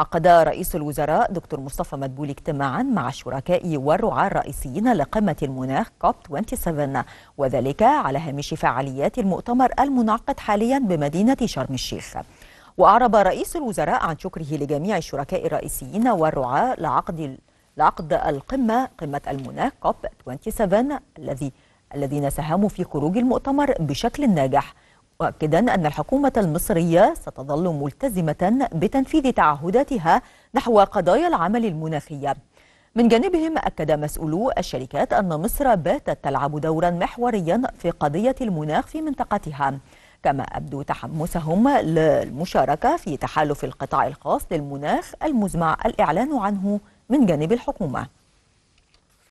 عقد رئيس الوزراء دكتور مصطفى مدبولي اجتماعا مع الشركاء والرعاة الرئيسيين لقمة المناخ كوب 27 وذلك على هامش فعاليات المؤتمر المنعقد حاليا بمدينة شرم الشيخ وأعرب رئيس الوزراء عن شكره لجميع الشركاء الرئيسيين والرعاة لعقد لعقد القمة قمة المناخ كوب 27 الذي الذين ساهموا في خروج المؤتمر بشكل ناجح مؤكدا أن الحكومة المصرية ستظل ملتزمة بتنفيذ تعهداتها نحو قضايا العمل المناخية من جانبهم أكد مسؤولو الشركات أن مصر باتت تلعب دورا محوريا في قضية المناخ في منطقتها كما أبدوا تحمسهم للمشاركة في تحالف القطاع الخاص للمناخ المزمع الإعلان عنه من جانب الحكومة